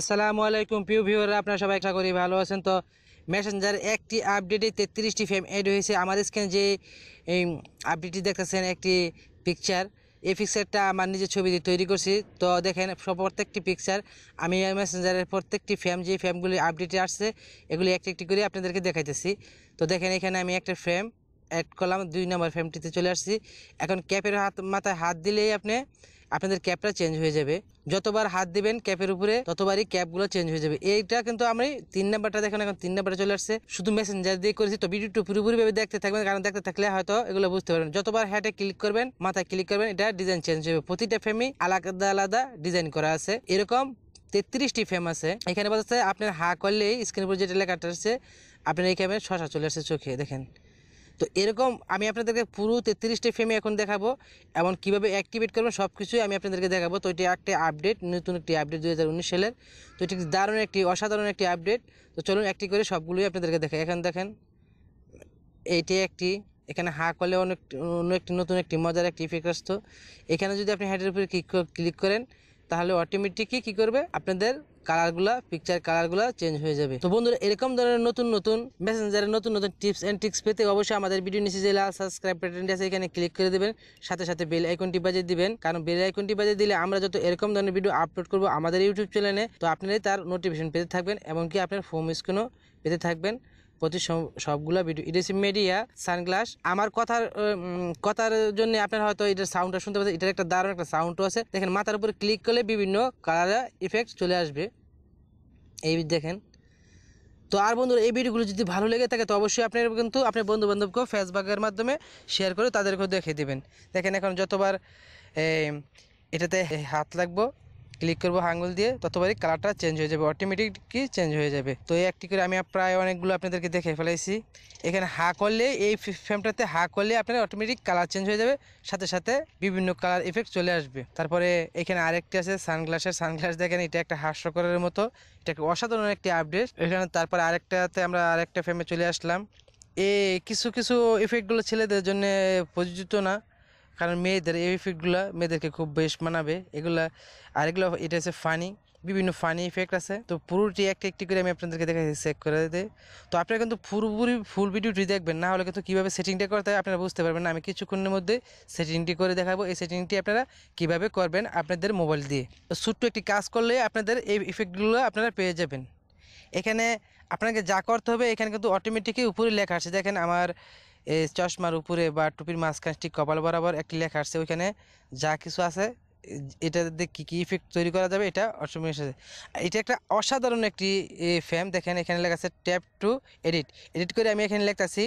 আসসালামু আলাইকুম প্রিয় ভিউয়াররা আপনারা সবাই আশা করি ভালো আছেন তো মেসেঞ্জার একটি আপডেটে তেত্রিশটি ফ্রেম অ্যাড হয়েছে আমাদের স্ক্রিনে যে এই আপডেটটি দেখতেছেন একটি পিকচার এই পিকচারটা আমার নিজের ছবি দিয়ে তৈরি করছি তো দেখেন প্রত্যেকটি পিকচার আমি মেসেঞ্জারের প্রত্যেকটি ফ্রেম যে ফ্রেমগুলি আপডেটে আসছে এগুলি একটি একটি করে আপনাদেরকে দেখাইতেছি তো দেখেন এখানে আমি একটা ফ্রেম অ্যাড করলাম দুই নম্বর ফ্রেমটিতে চলে আসছি এখন ক্যাপের হাত মাথায় হাত দিলেই আপনি আপনাদের ক্যাপটা চেঞ্জ হয়ে যাবে যতবার হাত দিবেন ক্যাপের উপরে ততবারই ক্যাপগুলো চেঞ্জ হয়ে যাবে এইটা কিন্তু আমি তিন নাম্বারটা দেখেন এখন তিন নাম্বারটা চলে আসছে শুধু মেসেঞ্জার দিয়ে করেছি তো ভিডিওটি পুরোপুরিভাবে দেখতে থাকবেন কারণ দেখতে থাকলে হয়তো এগুলো বুঝতে পারবেন যতবার হ্যাটে ক্লিক করবেন মাথায় ক্লিক করবেন এটা ডিজাইন চেঞ্জ হবে প্রতিটা ফ্রেমই আলাদা আলাদা ডিজাইন করা আছে এরকম তেত্রিশটি ফ্রেম আছে এখানে বলতে আপনার হা করলেই স্ক্রিন উপর যেটা লেখাটা আসছে আপনার এই ক্যামেরা শশা চলে আসছে চোখে দেখেন তো এরকম আমি আপনাদেরকে পুরো তেত্রিশটি ফ্রেমে এখন দেখাবো এবং কিভাবে অ্যাক্টিভেট করবেন সব কিছুই আমি আপনাদেরকে দেখাবো তো এটি একটি আপডেট নতুন একটি আপডেট দু সালের তো এটি দারুণ একটি অসাধারণ একটি আপডেট তো চলুন একটি করে সবগুলোই আপনাদেরকে দেখে এখন দেখেন এইটি একটি এখানে হা করলে অনেক অন্য একটি নতুন একটি মজার একটি ইফেক্ট আসতো এখানে যদি আপনি হ্যাটের উপরে ক্লিক করেন তাহলে অটোমেটিকই কি করবে আপনাদের কালারগুলা পিকচার কালারগুলা চেঞ্জ হয়ে যাবে তো বন্ধুরা এরকম ধরনের নতুন নতুন মেসেঞ্জারের নতুন নতুন টিপস অ্যান্ড ট্রিক্স পেতে অবশ্যই আমাদের ভিডিও নিচে যে লাল সাবস্ক্রাইব বাটনটি আছে এখানে ক্লিক করে দেবেন সাথে সাথে বেল আইকনটি বাজিয়ে দিবেন কারণ বেল আইকনটি বাজিয়ে দিলে আমরা যত এরকম ধরনের ভিডিও আপলোড করব আমাদের ইউটিউব চ্যানেলে তো আপনারাই তার নোটিফিকেশন পেতে থাকবেন এমনকি আপনার ফোন স্ক্রিনও পেতে থাকবেন প্রতি সবগুলো video it is media sunglass আমার কথার কথার জন্য আপনারা হয়তো এটার সাউন্ডটা শুনতে পাচ্ছেন এটার একটা দারুণ একটা সাউন্ডও আছে দেখেন মাথার উপরে ক্লিক করলে বিভিন্ন কালার ইফেক্ট চলে আসবে এই দেখেন তো আর বন্ধুরা এই ভিডিওগুলো যদি ভালো লেগে থাকে তো অবশ্যই আপনার কিন্তু আপনার বন্ধুবান্ধবকেও ফেসবুকের মাধ্যমে শেয়ার করে তাদেরকেও দেখে দেবেন দেখেন এখন যতবার এটাতে হাত লাগবো ক্লিক করবো আঙুল দিয়ে ততবারই কালারটা চেঞ্জ হয়ে যাবে অটোমেটিকলি চেঞ্জ হয়ে যাবে তো এই একটি করে আমি প্রায় অনেকগুলো আপনাদেরকে দেখে ফেলাইছি এখানে হা করলে এই ফ্রেমটাতে হা করলে আপনার অটোমেটিক কালার চেঞ্জ হয়ে যাবে সাথে সাথে বিভিন্ন কালার ইফেক্ট চলে আসবে তারপরে এখানে আরেকটি আছে সানগ্লাসের সানগ্লাস দেখেন এটা একটা হাস্যকরের মতো এটা একটা অসাধারণ একটি আপডেট এখানে তারপর আরেকটাতে আমরা আরেকটা ফ্রেমে চলে আসলাম এ কিছু কিছু ইফেক্টগুলো ছেলেদের জন্য প্রযোজিত না কারণ মেয়েদের এই ইফেক্টগুলো মেয়েদেরকে খুব বেশ মানাবে এগুলা আর এগুলো এটা হচ্ছে ফানি বিভিন্ন ফানি ইফেক্ট আছে তো পুরোটি একটা একটি করে আমি আপনাদেরকে দেখা চেক করে দিতে তো আপনারা কিন্তু পুরোপুরি ফুল ভিডিওটি দেখবেন না হলে কিন্তু কীভাবে সেটিংটা করতে হয় আপনারা বুঝতে পারবেন আমি কিছুক্ষণের মধ্যে সেটিংটি করে দেখাবো এই সেটিংটি আপনারা কিভাবে করবেন আপনাদের মোবাইল দিয়ে তো ছোট্ট একটি কাজ করলে আপনাদের এই ইফেক্টগুলো আপনারা পেয়ে যাবেন এখানে আপনাকে যা করতে হবে এখানে কিন্তু অটোমেটিকই উপরে লেখা আছে দেখেন আমার এই চশমার উপরে বা টুপির মাঝখানে ঠিক কপাল বরাবর একটি লেখা আসছে ওইখানে যা কিছু আছে এটা দিয়ে কী কী ইফেক্ট তৈরি করা যাবে এটা অসমীয় আছে এটা একটা অসাধারণ একটি ফ্যাম দেখেন এখানে লেখা আছে ট্যাপ টু এডিট এডিট করে আমি এখানে লেখতেছি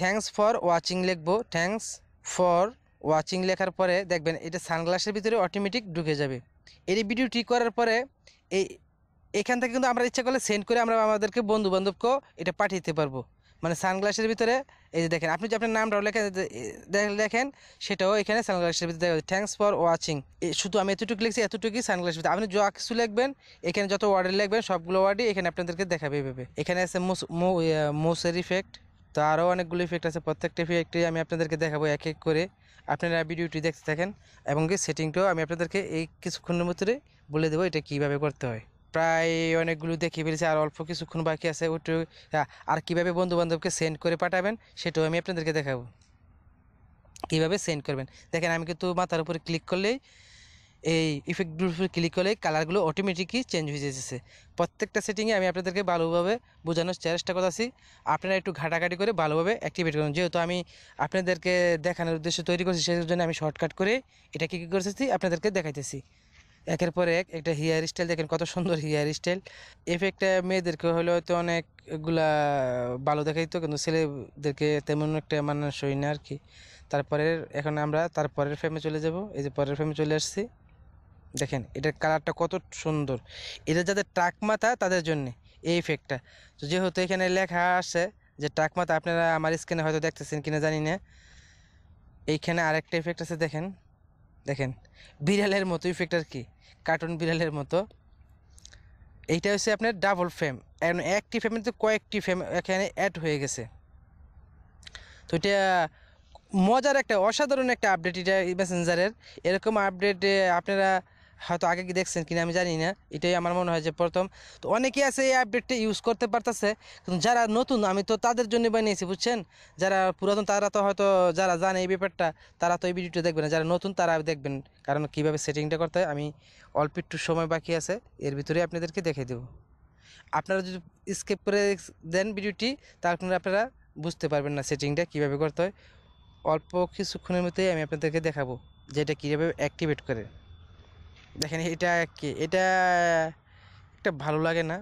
থ্যাংকস ফর ওয়াচিং লিখবো থ্যাংকস ফর ওয়াচিং লেখার পরে দেখবেন এটা সানগ্লাসের ভিতরে অটোমেটিক ঢুকে যাবে এই ভিডিওটি করার পরে এই এখান থেকে কিন্তু আমরা ইচ্ছা করলে সেন্ড করে আমরা আমাদেরকে বান্ধবকেও এটা পাঠিয়ে দিতে পারবো মানে সানগ্লাসের ভিতরে এই যে দেখেন আপনি যে আপনার নামটাও লেখেন দেখেন সেটাও এখানে সানগ্লাসের ভিতরে দেখা থ্যাংকস ফর ওয়াচিং শুধু আমি এতটুকু লিখছি এতটুকুই সানগ্লাসের ভিতরে আপনি যা কিছু লিখবেন এখানে যত ওয়ার্ডে লিখবেন সবগুলো ওয়ার্ডই এখানে আপনাদেরকে দেখাবে এভাবে এখানে আছে মোসের ইফেক্ট তো আরও অনেকগুলো ইফেক্ট আছে প্রত্যেকটা ইফেক্টই আমি আপনাদেরকে দেখাবো এক এক করে আপনারা ভিডিওটি দেখতে থাকেন এবং কি সেটিংটাও আমি আপনাদেরকে এই কিছুক্ষণের ভিতরে বলে দেবো এটা কীভাবে করতে হয় প্রায় অনেকগুলো দেখে ফেলেছি আর অল্প কিছুক্ষণ বাকি আছে ওটু আর কিভাবে বন্ধুবান্ধবকে সেন্ড করে পাঠাবেন সেটাও আমি আপনাদেরকে দেখাবো কীভাবে সেন্ড করবেন দেখেন আমি কিন্তু মাথার উপরে ক্লিক করলেই এই ইফেক্টগুলোর উপরে ক্লিক করলেই কালারগুলো অটোমেটিকই চেঞ্জ হয়ে যেতেছে প্রত্যেকটা সেটিংয়ে আমি আপনাদেরকে ভালোভাবে বোঝানোর চেষ্টা করতেছি আপনারা একটু ঘাটাঘাটি করে ভালোভাবে অ্যাক্টিভেট করুন যেহেতু আমি আপনাদেরকে দেখানোর উদ্দেশ্যে তৈরি করছি সেই জন্য আমি শর্টকাট করে এটা কী কী করতেছি আপনাদেরকে দেখাইতেছি একের পর এক একটা হেয়ার স্টাইল দেখেন কত সুন্দর হেয়ার স্টাইল এফেক্টটা মেয়েদেরকে হলে হয়তো অনেকগুলা ভালো দেখাইতো কিন্তু ছেলেদেরকে তেমন একটা হই না আর কি তারপরে এখন আমরা তারপরের ফ্রেমে চলে যাব এই যে পরের ফ্রেমে চলে আসছি দেখেন এটার কালারটা কত সুন্দর এটা যাদের টাক মাথা তাদের জন্যে এই ইফেক্টটা তো যেহেতু এখানে লেখা আসে যে টাক মাথা আপনারা আমার স্ক্রিনে হয়তো দেখতেছেন কিনা জানি না এইখানে আরেকটা ইফেক্ট আছে দেখেন দেখেন বিড়ালের মতো ইফেক্ট আর কি কার্টুন বিড়ালের মতো এইটা হচ্ছে আপনার ডাবল ফ্রেম একটি ফ্রেমের তো কয়েকটি ফ্রেম এখানে অ্যাড হয়ে গেছে তো এটা মজার একটা অসাধারণ একটা আপডেট এটা মেসেঞ্জারের এরকম আপডেট আপনারা হয়তো আগে কি দেখছেন কিনা আমি জানি না এটাই আমার মনে হয় যে প্রথম তো অনেকেই আছে এই আপডেটটা ইউজ করতে পারতেছে কিন্তু যারা নতুন আমি তো তাদের জন্য বানিয়েছি বুঝছেন যারা পুরাতন তারা তো হয়তো যারা জানে এই ব্যাপারটা তারা তো এই ভিডিওটা দেখবেন না যারা নতুন তারা দেখবেন কারণ কিভাবে সেটিংটা করতে হয় আমি অল্প একটু সময় বাকি আছে এর ভিতরে আপনাদেরকে দেখে দেব আপনারা যদি স্কেপ করে দেন ভিডিওটি তারপরে আপনারা বুঝতে পারবেন না সেটিংটা কিভাবে করতে হয় অল্প কিছুক্ষণের মধ্যেই আমি আপনাদেরকে দেখাবো যেটা কীভাবে অ্যাক্টিভেট করে দেখেন এটা কি এটা একটা ভালো লাগে না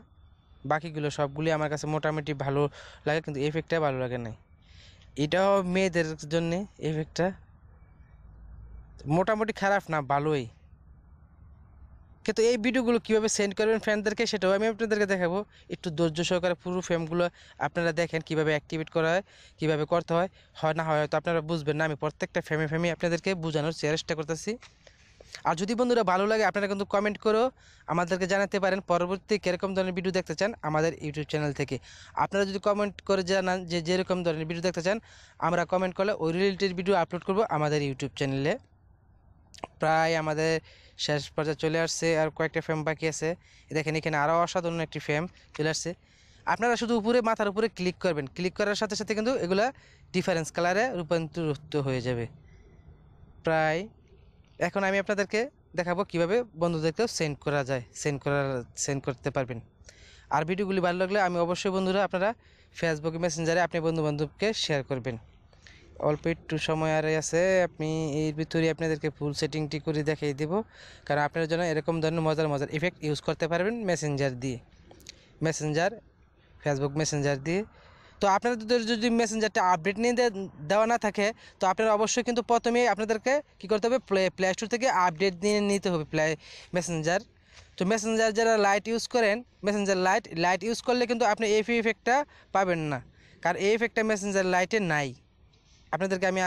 বাকিগুলো সবগুলি আমার কাছে মোটামুটি ভালো লাগে কিন্তু এফেক্টটা ভালো লাগে না এটাও মেয়েদের জন্যে এফেক্টটা মোটামুটি খারাপ না ভালোই কিন্তু এই ভিডিওগুলো কীভাবে সেন্ড করবেন ফ্যানদেরকে সেটাও আমি আপনাদেরকে দেখাবো একটু ধৈর্য সহকারে পুরো ফ্রেমগুলো আপনারা দেখেন কিভাবে অ্যাক্টিভেট করা হয় কীভাবে করতে হয় হয় না হয় তো আপনারা বুঝবেন না আমি প্রত্যেকটা ফ্রেমে ফ্রেমে আপনাদেরকে বোঝানোর চেষ্টা করতেছি আর যদি বন্ধুরা ভালো লাগে আপনারা কিন্তু কমেন্ট করো আমাদেরকে জানাতে পারেন পরবর্তী কীরকম ধরনের ভিডিও দেখতে চান আমাদের ইউটিউব চ্যানেল থেকে আপনারা যদি কমেন্ট করে জানান যে যেরকম ধরনের ভিডিও দেখতে চান আমরা কমেন্ট করলে ওই রিলেটেড ভিডিও আপলোড করব আমাদের ইউটিউব চ্যানেলে প্রায় আমাদের শেষ পর্যায়ে চলে আসছে আর কয়েকটা ফ্রেম বাকি আছে দেখেন এখানে আরও অসাধারণ একটি ফ্রেম চলে আসছে আপনারা শুধু উপরে মাথার উপরে ক্লিক করবেন ক্লিক করার সাথে সাথে কিন্তু এগুলা ডিফারেন্স কালারে রূপান্তরিত হয়ে যাবে প্রায় এখন আমি আপনাদেরকে দেখাবো কিভাবে বন্ধুদেরকেও সেন্ড করা যায় সেন্ড করার সেন্ড করতে পারবেন আর ভিডিওগুলি ভালো লাগলে আমি অবশ্যই বন্ধুরা আপনারা ফেসবুক মেসেঞ্জারে আপনি বন্ধু বান্ধবকে শেয়ার করবেন অল্প একটু সময় আর আছে আপনি এর ভিতরে আপনাদেরকে ফুল সেটিংটি করে দেখিয়ে দেব কারণ আপনারা যেন এরকম ধরনের মজার মজার ইফেক্ট ইউজ করতে পারবেন মেসেঞ্জার দিয়ে মেসেঞ্জার ফেসবুক মেসেঞ্জার দিয়ে তো আপনাদের যদি মেসেঞ্জারটা আপডেট নিয়ে দেওয়া না থাকে তো আপনারা অবশ্যই কিন্তু প্রথমে আপনাদেরকে কী করতে হবে প্লে প্লে স্টোর থেকে আপডেট নিয়ে নিতে হবে প্লে মেসেঞ্জার তো মেসেঞ্জার যারা লাইট ইউজ করেন মেসেঞ্জার লাইট লাইট ইউজ করলে কিন্তু আপনি এফ ইফেক্টটা পাবেন না কারণ এই ইফেক্টটা মেসেঞ্জার লাইটে নাই আপনাদেরকে আমি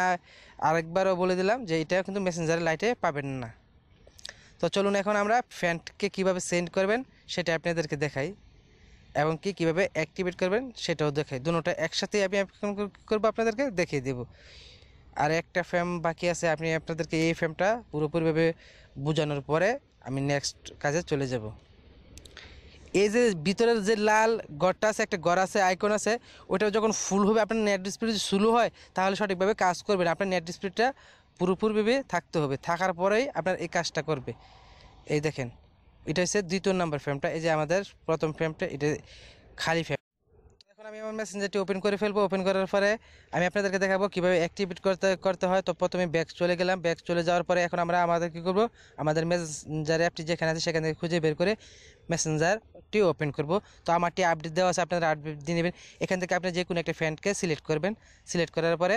আরেকবারও বলে দিলাম যে এটা কিন্তু মেসেঞ্জার লাইটে পাবেন না তো চলুন এখন আমরা ফ্যান্টকে কিভাবে সেন্ড করবেন সেটা আপনাদেরকে দেখাই এবং কি কীভাবে অ্যাক্টিভেট করবেন সেটাও দেখাই দুটোটা একসাথে আমি করবো আপনাদেরকে দেখিয়ে দেব আর একটা ফ্রেম বাকি আছে আপনি আপনাদেরকে এই ফ্রেমটা পুরোপুরিভাবে বোঝানোর পরে আমি নেক্সট কাজে চলে যাব এই যে ভিতরের যে লাল গড়টা আছে একটা গড় আছে আইকন আছে ওটা যখন ফুল হবে আপনার নেট ডিসপ্লে যদি শুরু হয় তাহলে সঠিকভাবে কাজ করবেন আপনার নেট ডিসপ্লেটা পুরোপুরিভাবে থাকতে হবে থাকার পরেই আপনার এই কাজটা করবে এই দেখেন এটা হচ্ছে দ্বিতীয় নাম্বার ফ্রেমটা এই যে আমাদের প্রথম ফ্রেমটা এটা খালি ফ্রেম এখন আমি আমার মেসেঞ্জারটি ওপেন করে ফেলবো ওপেন করার পরে আমি আপনাদেরকে দেখাবো কীভাবে অ্যাক্টিভেট করতে করতে হয় তো প্রথমে ব্যাগ চলে গেলাম ব্যাগ চলে যাওয়ার পরে এখন আমরা আমাদের কী করবো আমাদের মেসেঞ্জার অ্যাপটি যেখানে আছে সেখান থেকে খুঁজে বের করে মেসেঞ্জারটি ওপেন করব তো আমারটি আপডেট দেওয়া আছে আপনারা আপডেট দিয়ে নেবেন এখান থেকে আপনি যে কোনো একটা ফ্যানকে সিলেক্ট করবেন সিলেক্ট করার পরে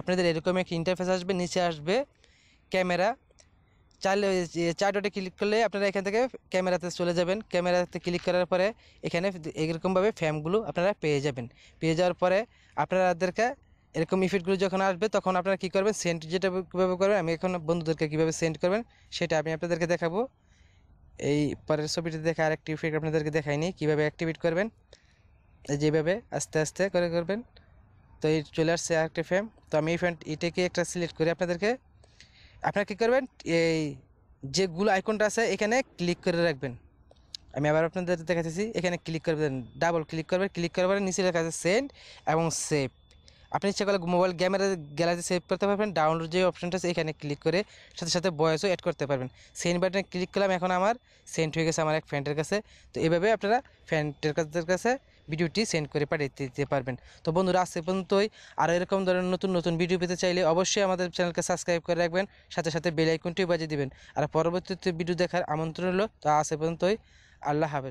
আপনাদের এরকম একটি ইন্টারফেস আসবে নিচে আসবে ক্যামেরা চাইলে চার ক্লিক করলে আপনারা এখান থেকে ক্যামেরাতে চলে যাবেন ক্যামেরাতে ক্লিক করার পরে এখানে এরকমভাবে ফ্যামগুলো আপনারা পেয়ে যাবেন পেয়ে যাওয়ার পরে আপনারাদেরকে এরকম ইফেক্টগুলো যখন আসবে তখন আপনারা কী করবেন সেন্ট যেটা কীভাবে করবেন আমি এখন বন্ধুদেরকে কীভাবে সেন্ড করবেন সেটা আমি আপনাদেরকে দেখাবো এই পরের ছবিটি দেখে আরেকটি ইফেক্ট আপনাদেরকে দেখাইনি কীভাবে অ্যাক্টিভেট করবেন যেভাবে আস্তে আস্তে করে করবেন তো এই চলে আসছে আরেকটি ফ্যাম তো আমি এই ফ্যান এটাকে একটা সিলেক্ট করি আপনাদেরকে আপনারা কী করবেন এই যেগুলো আইকনটা আছে এখানে ক্লিক করে রাখবেন আমি আবার আপনাদের দেখাচ্ছি এখানে ক্লিক করবেন ডাবল ক্লিক করবেন ক্লিক করবেন নিচে লেখা আছে সেন্ড এবং সেভ আপনি ইচ্ছা করলে মোবাইল ক্যামেরা গ্যালারি সেভ করতে পারবেন ডাউনলোড যে অপশানটা আছে এখানে ক্লিক করে সাথে সাথে বয়সও অ্যাড করতে পারবেন সেন্ড বাটনে ক্লিক করলাম এখন আমার সেন্ড হয়ে গেছে আমার এক ফ্রেন্ডের কাছে তো এভাবে আপনারা ফ্রেন্ডের কাছে ভিডিওটি সেন্ড করে পাঠিয়ে দিতে পারবেন তো বন্ধুরা আজকে পর্যন্তই আরও এরকম ধরনের নতুন নতুন ভিডিও পেতে চাইলে অবশ্যই আমাদের চ্যানেলকে সাবস্ক্রাইব করে রাখবেন সাথে সাথে বেলাইকনটিও বাজিয়ে দিবেন আর পরবর্তীতে ভিডিও দেখার আমন্ত্রণ হলো তো আজকে পর্যন্তই আল্লাহ হাফেজ